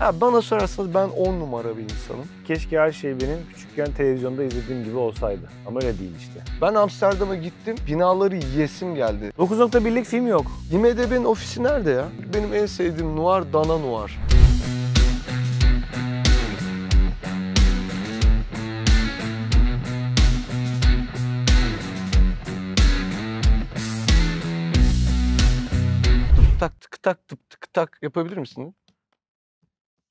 Ya bana sorarsanız ben 10 numara bir insanım. Keşke her şey benim küçükken televizyonda izlediğim gibi olsaydı. Ama öyle değil işte. Ben Amsterdam'a gittim, binaları yesim geldi. 9.1'lik film yok. IMDB'nin ofisi nerede ya? Benim en sevdiğim Noir, Dana Noir. tak tık tak tık tık tak yapabilir misin?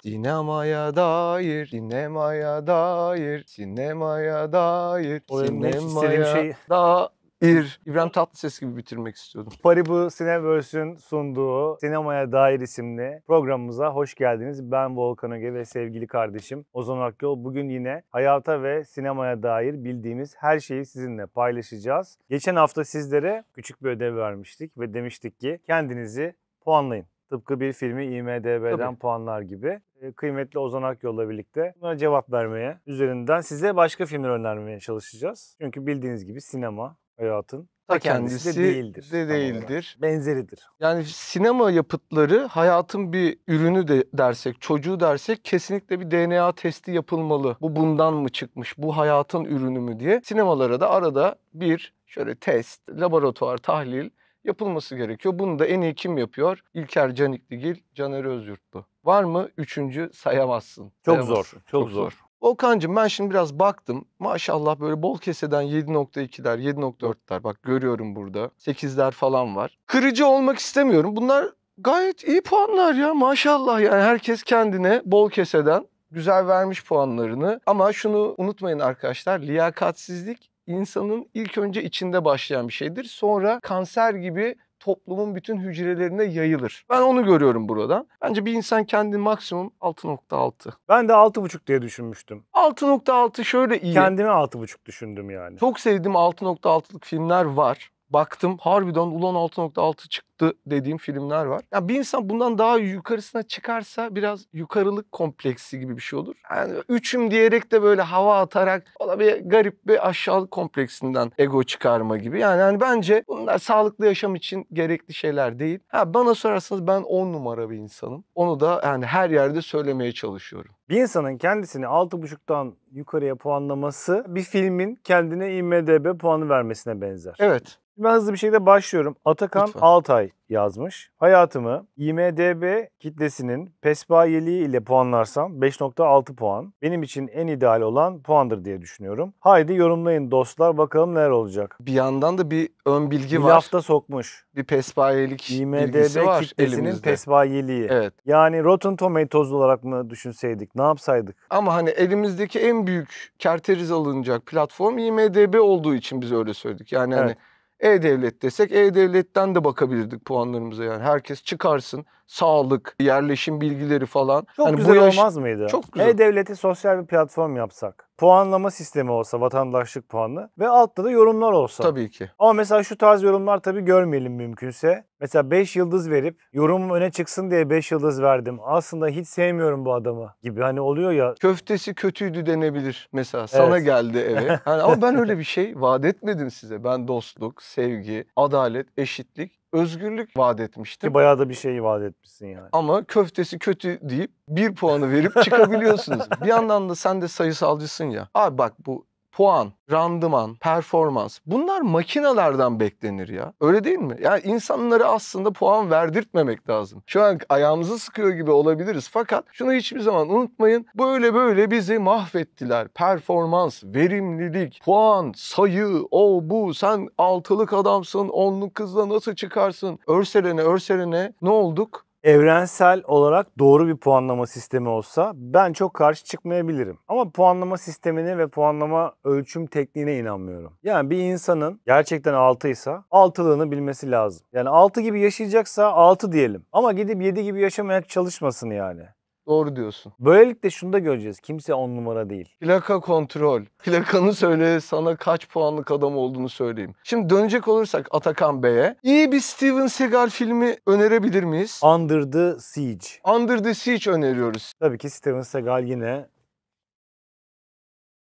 Sinemaya dair, sinemaya dair, sinemaya dair, Sinemaya şey- dair. İbrahim Tatlıses gibi bitirmek istiyordum. Paribu Cineverse'ün sunduğu Sinemaya Dair isimli programımıza hoş geldiniz. Ben Volkan Öge ve sevgili kardeşim Ozan Akyol. Bugün yine hayata ve sinemaya dair bildiğimiz her şeyi sizinle paylaşacağız. Geçen hafta sizlere küçük bir ödev vermiştik ve demiştik ki kendinizi puanlayın. Tıpkı bir filmi IMDB'den Tabii. puanlar gibi. Ee, kıymetli Ozan Akyol'la birlikte bunlara cevap vermeye, üzerinden size başka filmler önermeye çalışacağız. Çünkü bildiğiniz gibi sinema hayatın ta kendisi, kendisi de değildir. De değildir. Benzeridir. Yani sinema yapıtları hayatın bir ürünü de dersek, çocuğu dersek kesinlikle bir DNA testi yapılmalı. Bu bundan mı çıkmış? Bu hayatın ürünü mü diye. Sinemalara da arada bir şöyle test, laboratuvar, tahlil yapılması gerekiyor. Bunu da en iyi kim yapıyor? İlker Canikligil, Caner Özyurtlu. Var mı? Üçüncü sayamazsın. Çok sayamazsın. zor, çok, çok zor. zor. Volkan'cığım ben şimdi biraz baktım. Maşallah böyle bol keseden 7.2'ler, 7.4'ler bak görüyorum burada. 8'ler falan var. Kırıcı olmak istemiyorum. Bunlar gayet iyi puanlar ya maşallah. Yani herkes kendine bol keseden güzel vermiş puanlarını. Ama şunu unutmayın arkadaşlar liyakatsizlik insanın ilk önce içinde başlayan bir şeydir. Sonra kanser gibi toplumun bütün hücrelerine yayılır. Ben onu görüyorum buradan. Bence bir insan kendi maksimum 6.6. Ben de 6.5 diye düşünmüştüm. 6.6 şöyle iyi. Kendime 6.5 düşündüm yani. Çok sevdiğim 6.6'lık filmler var. Baktım harbiden ulan 6.6 çıktı yaptı dediğim filmler var. Yani bir insan bundan daha yukarısına çıkarsa biraz yukarılık kompleksi gibi bir şey olur. Yani üçüm diyerek de böyle hava atarak o bir garip bir aşağılık kompleksinden ego çıkarma gibi. Yani hani bence bunlar sağlıklı yaşam için gerekli şeyler değil. Ha bana sorarsanız ben on numara bir insanım. Onu da yani her yerde söylemeye çalışıyorum. Bir insanın kendisini 6.5'tan yukarıya puanlaması bir filmin kendine IMDB puanı vermesine benzer. Evet. Ben hızlı bir şekilde başlıyorum. Atakan Lütfen. Altay yazmış. Hayatımı IMDB kitlesinin pesbayeliği ile puanlarsam 5.6 puan. Benim için en ideal olan puandır diye düşünüyorum. Haydi yorumlayın dostlar bakalım neler olacak. Bir yandan da bir ön bilgi bir var. Hafta sokmuş. Bir pesbayelik IMDB var kitlesinin elimizde. pesbayeliği. Evet. Yani Rotten Tomatoes olarak mı düşünseydik ne yapsaydık? Ama hani elimizdeki en büyük kerteriz alınacak platform IMDB olduğu için biz öyle söyledik. Yani hani evet. hani e-Devlet desek E-Devlet'ten de bakabilirdik puanlarımıza yani. Herkes çıkarsın sağlık, yerleşim bilgileri falan. Çok hani güzel yaş... olmaz mıydı? Çok güzel. E-Devlet'i sosyal bir platform yapsak puanlama sistemi olsa vatandaşlık puanlı ve altta da yorumlar olsa. Tabii ki. Ama mesela şu tarz yorumlar tabii görmeyelim mümkünse. Mesela 5 yıldız verip yorumum öne çıksın diye 5 yıldız verdim. Aslında hiç sevmiyorum bu adamı gibi hani oluyor ya. Köftesi kötüydü denebilir mesela. Evet. Sana geldi eve. Hani ama ben öyle bir şey vaat etmedim size. Ben dostluk, sevgi, adalet, eşitlik özgürlük vaat etmiştim. Ki bayağı da bir şey vaat etmişsin yani. Ama köftesi kötü deyip bir puanı verip çıkabiliyorsunuz. bir yandan da sen de sayısalcısın ya. Abi bak bu puan, randıman, performans bunlar makinalardan beklenir ya. Öyle değil mi? Yani insanları aslında puan verdirtmemek lazım. Şu an ayağımızı sıkıyor gibi olabiliriz fakat şunu hiçbir zaman unutmayın. Böyle böyle bizi mahvettiler. Performans, verimlilik, puan, sayı, o bu sen altılık adamsın, onluk kızla nasıl çıkarsın? Örselene örselene ne olduk? evrensel olarak doğru bir puanlama sistemi olsa ben çok karşı çıkmayabilirim. Ama puanlama sistemine ve puanlama ölçüm tekniğine inanmıyorum. Yani bir insanın gerçekten 6 ise 6'lığını bilmesi lazım. Yani 6 gibi yaşayacaksa 6 diyelim. Ama gidip 7 gibi yaşamaya çalışmasın yani. Doğru diyorsun. Böylelikle şunu da göreceğiz. Kimse on numara değil. Plaka kontrol. Plakanı söyle sana kaç puanlık adam olduğunu söyleyeyim. Şimdi dönecek olursak Atakan Bey'e. iyi bir Steven Seagal filmi önerebilir miyiz? Under the Siege. Under the Siege öneriyoruz. Tabii ki Steven Seagal yine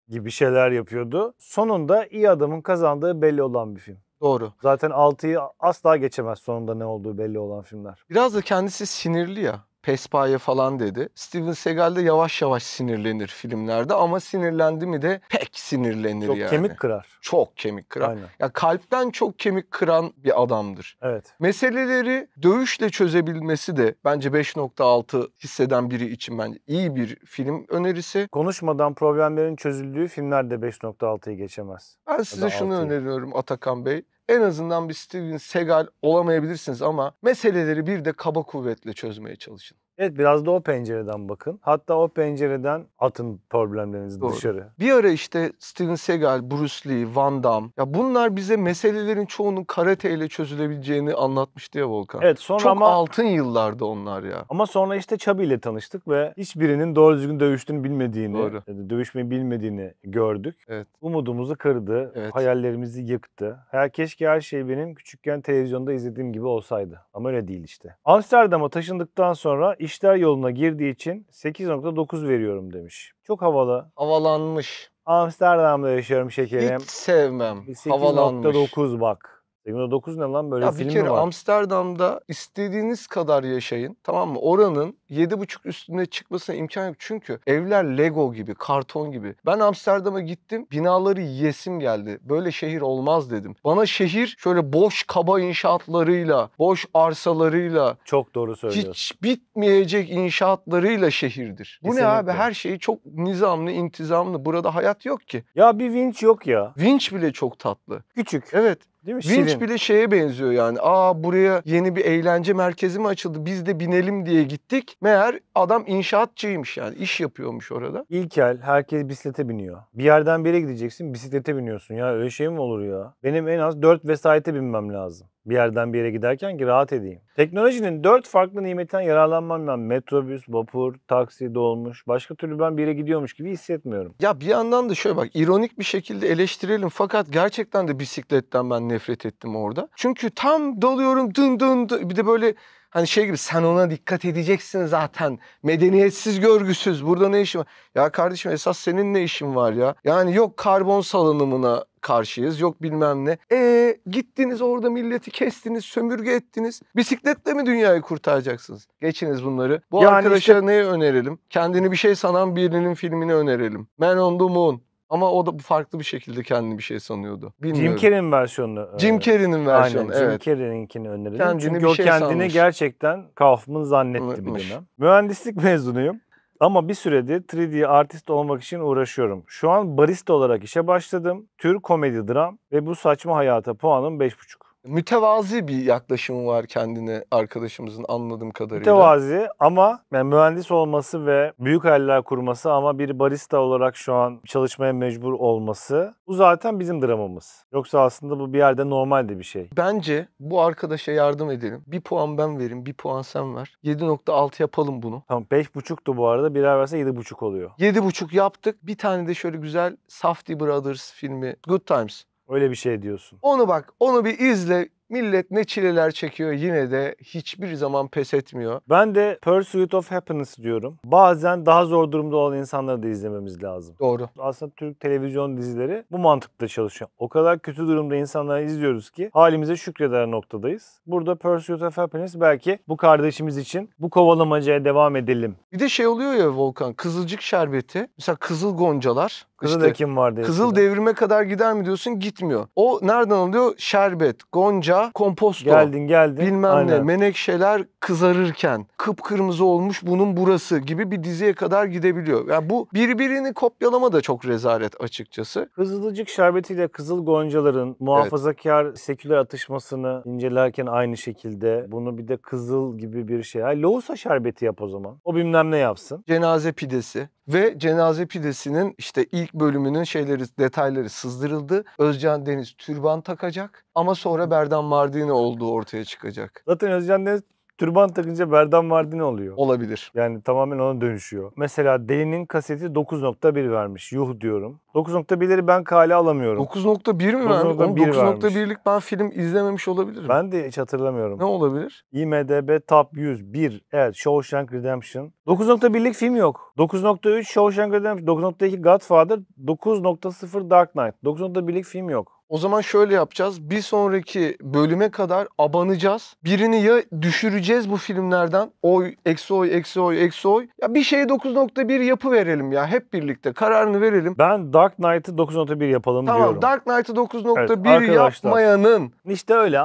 gibi şeyler yapıyordu. Sonunda iyi adamın kazandığı belli olan bir film. Doğru. Zaten 6'yı asla geçemez sonunda ne olduğu belli olan filmler. Biraz da kendisi sinirli ya pespaye falan dedi. Steven Seagal de yavaş yavaş sinirlenir filmlerde ama sinirlendi mi de pek sinirlenir çok yani. Çok kemik kırar. Çok kemik kırar. Aynen. Ya kalpten çok kemik kıran bir adamdır. Evet. Meseleleri dövüşle çözebilmesi de bence 5.6 hisseden biri için bence iyi bir film önerisi. Konuşmadan problemlerin çözüldüğü filmler de 5.6'yı geçemez. Ben size şunu öneriyorum Atakan Bey. En azından bir Steven Seagal olamayabilirsiniz ama meseleleri bir de kaba kuvvetle çözmeye çalışın. Evet biraz da o pencereden bakın. Hatta o pencereden atın problemlerinizi Doğru. dışarı. Bir ara işte Steven Seagal, Bruce Lee, Van Damme. Ya bunlar bize meselelerin çoğunun karateyle çözülebileceğini anlatmıştı ya Volkan. Evet sonra Çok ama... altın yıllardı onlar ya. Ama sonra işte Chubby ile tanıştık ve hiçbirinin doğru düzgün dövüştüğünü bilmediğini, doğru. dövüşmeyi bilmediğini gördük. Evet. Umudumuzu kırdı, evet. hayallerimizi yıktı. Her keşke her şey benim küçükken televizyonda izlediğim gibi olsaydı. Ama öyle değil işte. Amsterdam'a taşındıktan sonra işler yoluna girdiği için 8.9 veriyorum demiş. Çok havalı. Havalanmış. Amsterdam'da yaşıyorum şekerim. Hiç sevmem. 8.9 bak. 8.9 ne lan böyle ya film bir kere var? Amsterdam'da istediğiniz kadar yaşayın tamam mı? Oranın 7.5 üstüne çıkmasına imkan yok. Çünkü evler Lego gibi, karton gibi. Ben Amsterdam'a gittim binaları yesim geldi. Böyle şehir olmaz dedim. Bana şehir şöyle boş kaba inşaatlarıyla, boş arsalarıyla. Çok doğru söylüyorsun. Hiç bitmeyecek inşaatlarıyla şehirdir. Bu Kesinlikle. ne abi her şeyi çok nizamlı, intizamlı. Burada hayat yok ki. Ya bir vinç yok ya. Vinç bile çok tatlı. Küçük. Evet. Değil mi? Vinç bile şeye benziyor yani. Aa buraya yeni bir eğlence merkezi mi açıldı? Biz de binelim diye gittik. Meğer adam inşaatçıymış yani. iş yapıyormuş orada. İlkel herkes bisiklete biniyor. Bir yerden bir yere gideceksin bisiklete biniyorsun ya. Öyle şey mi olur ya? Benim en az 4 vesayete binmem lazım bir yerden bir yere giderken ki rahat edeyim. Teknolojinin dört farklı nimetten yararlanmam ben. Metrobüs, vapur, taksi, dolmuş. Başka türlü ben bir yere gidiyormuş gibi hissetmiyorum. Ya bir yandan da şöyle bak ironik bir şekilde eleştirelim fakat gerçekten de bisikletten ben nefret ettim orada. Çünkü tam dalıyorum dın dın, dın. bir de böyle hani şey gibi sen ona dikkat edeceksin zaten. Medeniyetsiz görgüsüz burada ne işin var? Ya kardeşim esas senin ne işin var ya? Yani yok karbon salınımına karşıyız yok bilmem ne. E gittiniz orada milleti kestiniz sömürge ettiniz. Bisikletle mi dünyayı kurtaracaksınız? Geçiniz bunları. Bu yani arkadaşa işte... neyi önerelim? Kendini bir şey sanan birinin filmini önerelim. Man on the Moon. Ama o da farklı bir şekilde kendini bir şey sanıyordu. Bilmiyorum. Jim Carrey'in e, versiyonu. Jim Carrey'in versiyonu Aynen, evet. Jim Carrey'inkini öneririm. Kendini Çünkü o şey kendini sanmış. gerçekten Kaufman zannetti bir dönem. Mühendislik mezunuyum. Ama bir süredir 3D artist olmak için uğraşıyorum. Şu an barista olarak işe başladım. Tür komedi dram ve bu saçma hayata puanım 5.5. Mütevazi bir yaklaşımı var kendine arkadaşımızın anladığım kadarıyla. Mütevazi ama yani mühendis olması ve büyük hayaller kurması ama bir barista olarak şu an çalışmaya mecbur olması bu zaten bizim dramamız. Yoksa aslında bu bir yerde normalde bir şey. Bence bu arkadaşa yardım edelim. Bir puan ben verim, bir puan sen ver. 7.6 yapalım bunu. Tamam 5.5'tu bu arada. Birer verse 7.5 oluyor. 7.5 yaptık. Bir tane de şöyle güzel Safety Brothers filmi Good Times. Öyle bir şey diyorsun. Onu bak, onu bir izle. Millet ne çileler çekiyor yine de hiçbir zaman pes etmiyor. Ben de Pursuit of Happiness diyorum. Bazen daha zor durumda olan insanları da izlememiz lazım. Doğru. Aslında Türk televizyon dizileri bu mantıkta çalışıyor. O kadar kötü durumda insanları izliyoruz ki halimize şükreder noktadayız. Burada Pursuit of Happiness belki bu kardeşimiz için bu kovalamacaya devam edelim. Bir de şey oluyor ya Volkan kızılcık şerbeti. Mesela kızıl goncalar. Kızıl işte, ekim var Kızıl devrime kadar gider mi diyorsun gitmiyor. O nereden alıyor? Şerbet, gonca, komposto. Geldin geldin. Bilmem Aynen. ne menekşeler kızarırken kıpkırmızı olmuş bunun burası gibi bir diziye kadar gidebiliyor. Yani bu birbirini kopyalama da çok rezalet açıkçası. Kızılcık şerbetiyle kızıl goncaların muhafazakar evet. seküler atışmasını incelerken aynı şekilde bunu bir de kızıl gibi bir şey. Yani lohusa şerbeti yap o zaman. O bilmem ne yapsın. Cenaze pidesi ve cenaze pidesinin işte ilk bölümünün şeyleri detayları sızdırıldı. Özcan Deniz türban takacak ama sonra Berdan Mardini olduğu ortaya çıkacak. Zaten Özcan Deniz Türban takınca Berdan Mardin oluyor. Olabilir. Yani tamamen ona dönüşüyor. Mesela Deli'nin kaseti 9.1 vermiş. Yuh diyorum. 9.1'leri ben kale alamıyorum. 9.1 mi vermiş? 9.1'lik ben film izlememiş olabilirim. Ben de hiç hatırlamıyorum. Ne olabilir? IMDB Top 100 1. Evet Shawshank Redemption. 9.1'lik film yok. 9.3 Shawshank Redemption. 9.2 Godfather. 9.0 Dark Knight. 9.1'lik film yok. O zaman şöyle yapacağız. Bir sonraki bölüme kadar abanacağız. Birini ya düşüreceğiz bu filmlerden. Oy, eksi oy, eksi oy, eksi oy. Ya bir şeye 9.1 yapı verelim ya. Hep birlikte kararını verelim. Ben Dark Knight'ı 9.1 yapalım tamam, diyorum. Tamam Dark Knight'ı 9.1 evet, yapmayanın. İşte öyle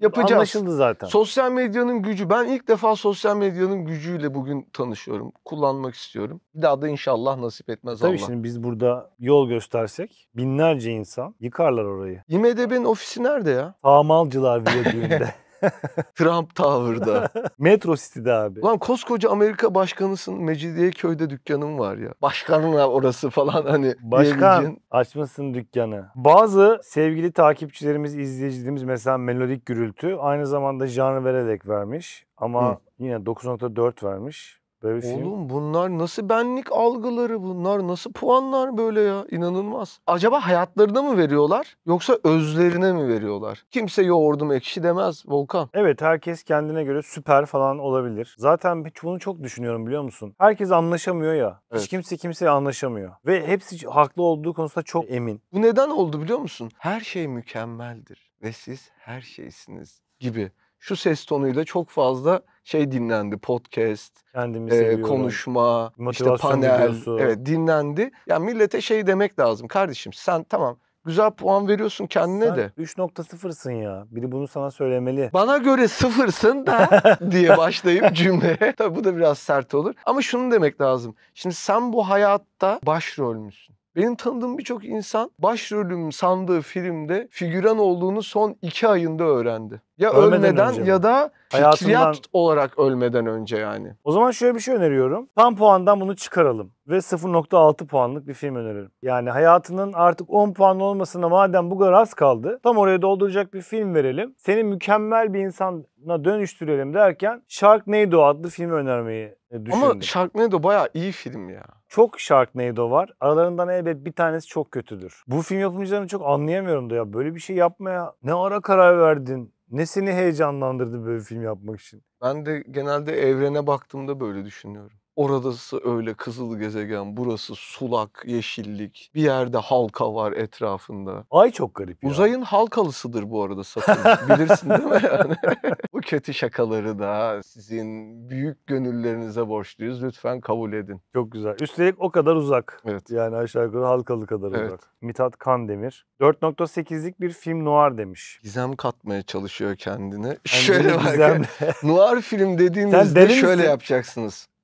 yapacağız. anlaşıldı zaten. Sosyal medyanın gücü. Ben ilk defa sosyal medyanın gücüyle bugün tanışıyorum. Kullanmak istiyorum. Bir daha da inşallah nasip etmez Tabii Allah. Tabii şimdi biz burada yol göstersek binlerce insan yıkarlar orayı orayı. IMDB'nin ofisi nerede ya? Sağmalcılar Viyadüğü'nde. Trump Tower'da. Metro City'de abi. Lan koskoca Amerika başkanısın. Mecidiye köyde dükkanım var ya. Başkanın orası falan hani. Başkan açmasın dükkanı. Bazı sevgili takipçilerimiz, izleyicilerimiz mesela melodik gürültü aynı zamanda janr vererek vermiş. Ama Hı. yine 9.4 vermiş. Böyle bir şey Oğlum şey bunlar nasıl benlik algıları bunlar nasıl puanlar böyle ya inanılmaz. Acaba hayatlarına mı veriyorlar yoksa özlerine mi veriyorlar? Kimse yoğurdum ekşi demez Volkan. Evet herkes kendine göre süper falan olabilir. Zaten bunu çok düşünüyorum biliyor musun? Herkes anlaşamıyor ya. Evet. Hiç kimse kimseye anlaşamıyor. Ve hepsi haklı olduğu konusunda çok emin. Bu neden oldu biliyor musun? Her şey mükemmeldir ve siz her şeysiniz gibi. Şu ses tonuyla çok fazla şey dinlendi podcast, e, konuşma, işte panel, videosu. evet dinlendi. Yani millete şey demek lazım kardeşim sen tamam güzel puan veriyorsun kendine Sen de. 3.0'sın ya. Biri bunu sana söylemeli. Bana göre sıfırsın da diye başlayıp cümleye. Tabii bu da biraz sert olur. Ama şunu demek lazım. Şimdi sen bu hayatta başrol müsün? Benim tanıdığım birçok insan başrolüm sandığı filmde figüran olduğunu son iki ayında öğrendi. Ya ölmeden, ölmeden ya da Hayatından... fikriyat olarak ölmeden önce yani. O zaman şöyle bir şey öneriyorum. Tam puandan bunu çıkaralım ve 0.6 puanlık bir film öneririm. Yani hayatının artık 10 puan olmasına madem bu kadar az kaldı tam oraya dolduracak bir film verelim. Seni mükemmel bir insana dönüştürelim derken Sharknado adlı filmi önermeyi e, düşündüm. Ama Sharknado bayağı iyi film ya. Çok Sharknado var. Aralarından elbet bir tanesi çok kötüdür. Bu film yapımcılarını çok anlayamıyorum da ya. Böyle bir şey yapmaya ne ara karar verdin? Ne seni heyecanlandırdı böyle film yapmak için? Ben de genelde evrene baktığımda böyle düşünüyorum. Oradası öyle kızıl gezegen, burası sulak, yeşillik. Bir yerde halka var etrafında. Ay çok garip ya. Uzayın halkalısıdır bu arada Satürn. Bilirsin değil mi yani? bu kötü şakaları da sizin büyük gönüllerinize borçluyuz. Lütfen kabul edin. Çok güzel. Üstelik o kadar uzak. Evet. Yani aşağı yukarı halkalı kadar evet. uzak. Mithat Kandemir. 4.8'lik bir film noir demiş. Gizem katmaya çalışıyor kendini. Yani şöyle bak. Noir film dediğinizde şöyle yapacaksınız.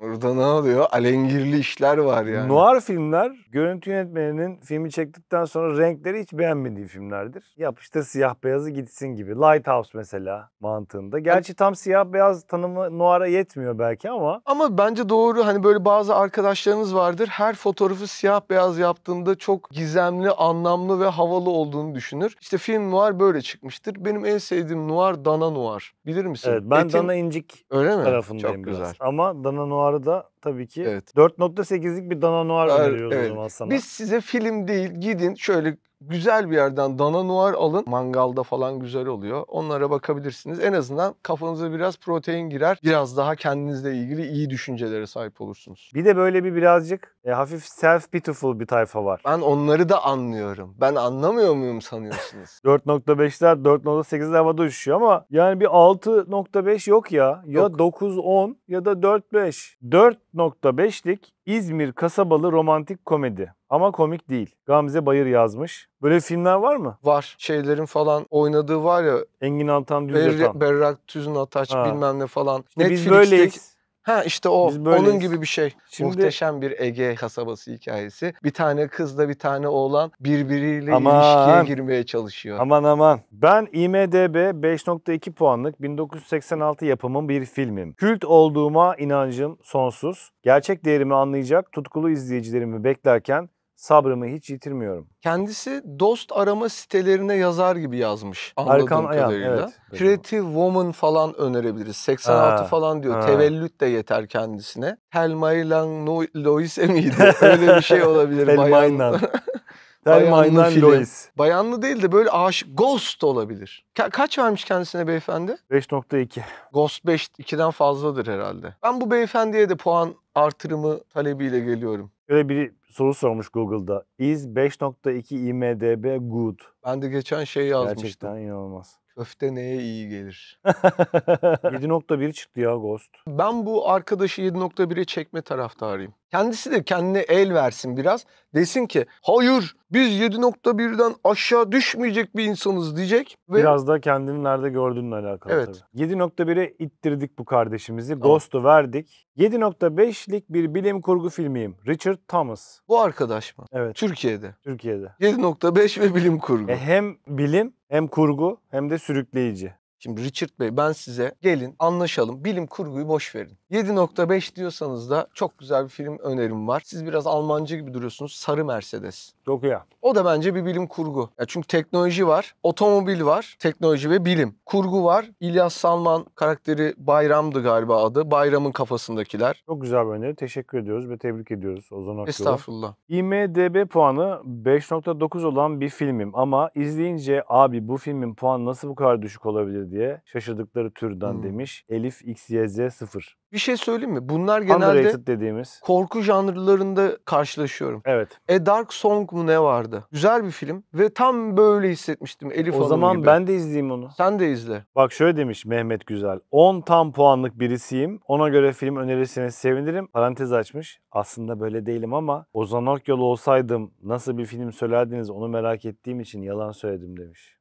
Burada ne oluyor? Alengirli işler var yani. Noir filmler görüntü yönetmeninin filmi çektikten sonra renkleri hiç beğenmediği filmlerdir. Yapıştır siyah beyazı gitsin gibi. Lighthouse mesela mantığında. Gerçi tam siyah beyaz tanımı noir'a yetmiyor belki ama. Ama bence doğru hani böyle bazı arkadaşlarınız vardır. Her fotoğrafı siyah beyaz yaptığında çok gizemli, anlamlı ve havalı olduğunu düşünür. İşte film noir böyle çıkmıştır. Benim en sevdiğim noir Dana Noir. Bilir misin? Evet ben Etin... Dana İncik Öyle mi? tarafındayım çok güzel. biraz. Ama Dana Noir Noir'ı da tabii ki. Evet. 4.8'lik bir Dana Noir öneriyoruz evet. o zaman sana. Biz size film değil gidin şöyle Güzel bir yerden dana noir alın. Mangalda falan güzel oluyor. Onlara bakabilirsiniz. En azından kafanıza biraz protein girer. Biraz daha kendinizle ilgili iyi düşüncelere sahip olursunuz. Bir de böyle bir birazcık e, hafif self pitiful bir tayfa var. Ben onları da anlıyorum. Ben anlamıyor muyum sanıyorsunuz? 4.5'ler 4.8'ler havada uçuşuyor ama yani bir 6.5 yok ya. Ya 9 10 ya da 4.5. 4.5'lik İzmir kasabalı romantik komedi. Ama komik değil. Gamze Bayır yazmış. Böyle filmler var mı? Var. Şeylerin falan oynadığı var ya. Engin Altan Düz Ber- Berrak Tüzün Ataç ha. bilmem ne falan. İşte Netflix'te biz böyleyiz. Ha işte o. Onun gibi bir şey. Şimdi... Muhteşem bir Ege kasabası hikayesi. Bir tane kızla bir tane oğlan birbiriyle aman, ilişkiye girmeye çalışıyor. Aman aman. Ben IMDB 5.2 puanlık 1986 yapımın bir filmim. Kült olduğuma inancım sonsuz. Gerçek değerimi anlayacak tutkulu izleyicilerimi beklerken Sabrımı hiç yitirmiyorum. Kendisi dost arama sitelerine yazar gibi yazmış. Anladığım kadarıyla. Ayan, evet. Creative Woman falan önerebiliriz. 86 ha, falan diyor. Ha. Tevellüt de yeter kendisine. Helmaylan no Loise miydi? Öyle bir şey olabilir. Helmaylan. Helmaylan Lois. Bayanlı değil de böyle aşık. Ghost olabilir. Ka- kaç vermiş kendisine beyefendi? 5.2. Ghost 5 2'den fazladır herhalde. Ben bu beyefendiye de puan artırımı talebiyle geliyorum. Şöyle bir soru sormuş Google'da. Is 5.2 IMDB good? Ben de geçen şey yazmıştım. Gerçekten inanılmaz. Köfte neye iyi gelir? 7.1 çıktı ya Ghost. Ben bu arkadaşı 7.1'e çekme taraftarıyım. Kendisi de kendine el versin biraz. Desin ki hayır biz 7.1'den aşağı düşmeyecek bir insanız diyecek. Ve... Biraz da kendini nerede gördüğünle alakalı evet. 7.1'e ittirdik bu kardeşimizi. Tamam. Ghost'u verdik. 7.5'lik bir bilim kurgu filmiyim. Richard Thomas. Bu arkadaş mı? Evet. Türkiye'de. Türkiye'de. 7.5 ve bilim kurgu. E hem bilim hem kurgu hem de sürükleyici. Şimdi Richard Bey ben size gelin anlaşalım bilim kurguyu boş verin. 7.5 diyorsanız da çok güzel bir film önerim var. Siz biraz Almancı gibi duruyorsunuz. Sarı Mercedes. Çok iyi. O da bence bir bilim kurgu. Ya çünkü teknoloji var, otomobil var, teknoloji ve bilim. Kurgu var. İlyas Salman karakteri Bayram'dı galiba adı. Bayram'ın kafasındakiler. Çok güzel bir öneri. Teşekkür ediyoruz ve tebrik ediyoruz Ozan Akyoğlu. Estağfurullah. IMDB puanı 5.9 olan bir filmim ama izleyince abi bu filmin puanı nasıl bu kadar düşük olabilir diye şaşırdıkları türden hmm. demiş. Elif XYZ0. Bir şey söyleyeyim mi? Bunlar genelde Underrated dediğimiz. korku janrlarında karşılaşıyorum. Evet. E Dark Song mu ne vardı? Güzel bir film ve tam böyle hissetmiştim Elif o zaman gibi. ben de izleyeyim onu. Sen de izle. Bak şöyle demiş Mehmet Güzel. 10 tam puanlık birisiyim. Ona göre film önerirseniz sevinirim. Parantez açmış. Aslında böyle değilim ama Ozan Okyol olsaydım nasıl bir film söylerdiniz onu merak ettiğim için yalan söyledim demiş.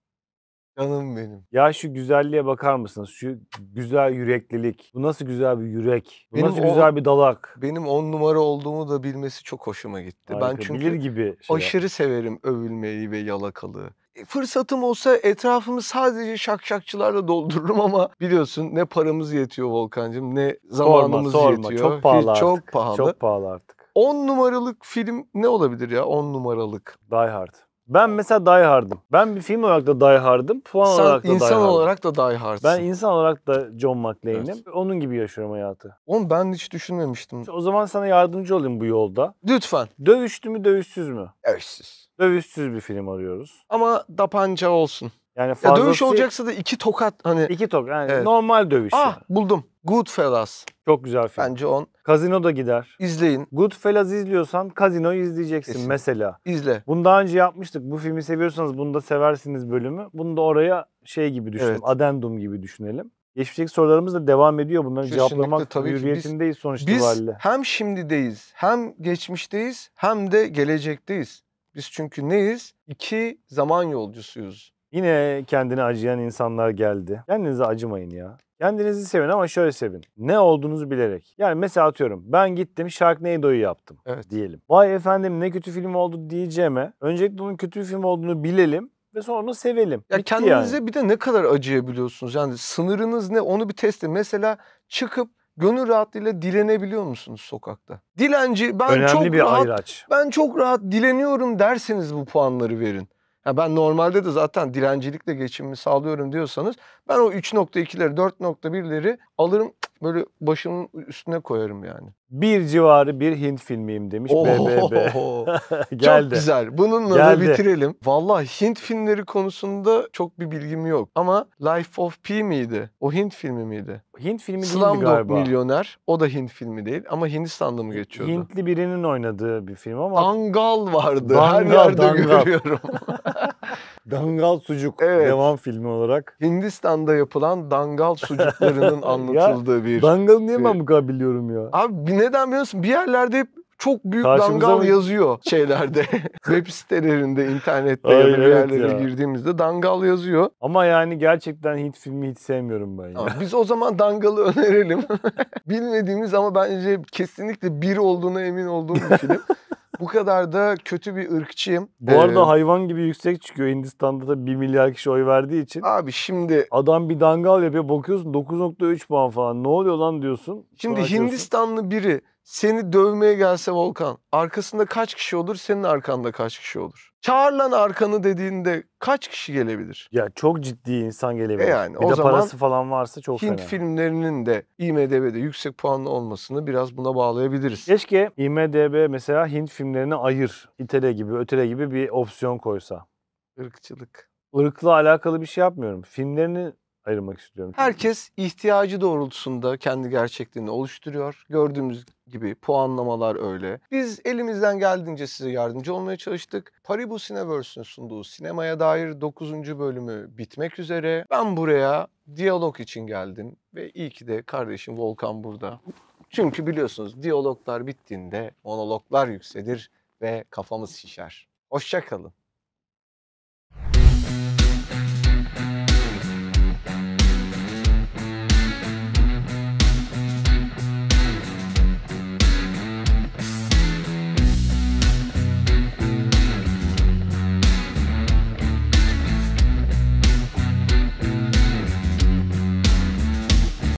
Canım benim. Ya şu güzelliğe bakar mısınız? Şu güzel yüreklilik. Bu nasıl güzel bir yürek? Bu benim nasıl o, güzel bir dalak? Benim on numara olduğumu da bilmesi çok hoşuma gitti. Harika, ben çünkü bilir gibi şey aşırı yaptım. severim övülmeyi ve yalakalığı e, fırsatım olsa etrafımı sadece şakşakçılarla doldururum ama biliyorsun ne paramız yetiyor Volkan'cığım ne zamanımız sorma, sorma. yetiyor. Çok pahalı artık. Çok pahalı. Çok pahalı artık. 10 numaralık film ne olabilir ya 10 numaralık? Die Hard. Ben mesela Die Hard'ım. Ben bir film olarak da Die Hard'ım. Puan Sen olarak da insan Die Hard'ım. olarak da Die Hard'sın. Ben insan olarak da John McLean'im. Evet. Onun gibi yaşıyorum hayatı. Oğlum ben hiç düşünmemiştim. o zaman sana yardımcı olayım bu yolda. Lütfen. Dövüştü mü dövüşsüz mü? Dövüşsüz. Dövüşsüz bir film arıyoruz. Ama dapanca olsun. Yani fazlası... Ya dövüş olacaksa da iki tokat hani. İki tokat yani evet. normal dövüş. Ah yani. buldum. Goodfellas. Çok güzel film. Bence on. Kazino da gider. İzleyin. Goodfellas izliyorsan Kazino izleyeceksin Kesin. mesela. İzle. Bunu daha önce yapmıştık. Bu filmi seviyorsanız bunu da seversiniz bölümü. Bunu da oraya şey gibi düşünelim. Evet. Adendum gibi düşünelim. Geçmişteki sorularımız da devam ediyor. Bunları Kesinlikle, cevaplamak tabii hürriyetindeyiz sonuç itibariyle. Biz hem şimdideyiz, hem geçmişteyiz, hem de gelecekteyiz. Biz çünkü neyiz? İki zaman yolcusuyuz. Yine kendini acıyan insanlar geldi. Kendinize acımayın ya. Kendinizi sevin ama şöyle sevin. Ne olduğunuzu bilerek. Yani mesela atıyorum ben gittim Sharknado'yu yaptım evet. diyelim. Vay efendim ne kötü film oldu diyeceğime. Öncelikle onun kötü bir film olduğunu bilelim ve sonra onu sevelim. Ya Bitti kendinize yani. bir de ne kadar acıyabiliyorsunuz? Yani sınırınız ne onu bir test edin. Mesela çıkıp gönül rahatlığıyla dilenebiliyor musunuz sokakta? Dilenci ben Önemli çok bir rahat ayraç. ben çok rahat dileniyorum derseniz bu puanları verin. Ya ben normalde de zaten direncilikle geçimimi sağlıyorum diyorsanız ben o 3.2'leri 4.1'leri alırım böyle başımın üstüne koyarım yani bir civarı bir Hint filmiyim demiş BBB. Geldi. Çok güzel. Bununla Geldi. da bitirelim. Vallahi Hint filmleri konusunda çok bir bilgim yok. Ama Life of Pi miydi? O Hint filmi miydi? Hint filmi değildi Slumdog Milyoner. O da Hint filmi değil ama Hindistan'da mı geçiyordu? Hintli birinin oynadığı bir film ama. Angal vardı. Dangal, Her yerde dangal. görüyorum. Dangal sucuk evet. devam filmi olarak. Hindistan'da yapılan dangal sucuklarının anlatıldığı ya, bir... Dangal niye bir... ben bu kadar biliyorum ya? Abi neden biliyorsun? Bir yerlerde hep çok büyük Karşımıza dangal mı? yazıyor şeylerde. Web sitelerinde, internette Ay, ya da evet yerlere ya. girdiğimizde dangal yazıyor. Ama yani gerçekten Hint filmi hiç sevmiyorum ben. Ya. biz o zaman dangalı önerelim. Bilmediğimiz ama bence kesinlikle bir olduğuna emin olduğum bir film bu kadar da kötü bir ırkçıyım. Bu ee, arada hayvan gibi yüksek çıkıyor Hindistan'da da 1 milyar kişi oy verdiği için. Abi şimdi... Adam bir dangal yapıyor bakıyorsun 9.3 puan falan ne oluyor lan diyorsun. Şimdi Hindistanlı biri seni dövmeye gelse Volkan arkasında kaç kişi olur senin arkanda kaç kişi olur? Çağır lan arkanı dediğinde kaç kişi gelebilir? Ya çok ciddi insan gelebilir. E yani, bir o de zaman parası falan varsa çok Hint fena. filmlerinin de IMDB'de yüksek puanlı olmasını biraz buna bağlayabiliriz. Keşke IMDB mesela Hint filmlerini ayır, itele gibi, ötele gibi bir opsiyon koysa. Irkçılık. Irkla alakalı bir şey yapmıyorum. Filmlerini ayırmak istiyorum. Herkes ihtiyacı doğrultusunda kendi gerçekliğini oluşturuyor. Gördüğümüz gibi puanlamalar öyle. Biz elimizden geldiğince size yardımcı olmaya çalıştık. Paribus Cineverse'ün sunduğu sinemaya dair 9. bölümü bitmek üzere. Ben buraya diyalog için geldim ve iyi ki de kardeşim Volkan burada. Çünkü biliyorsunuz diyaloglar bittiğinde monologlar yükselir ve kafamız şişer. Hoşçakalın.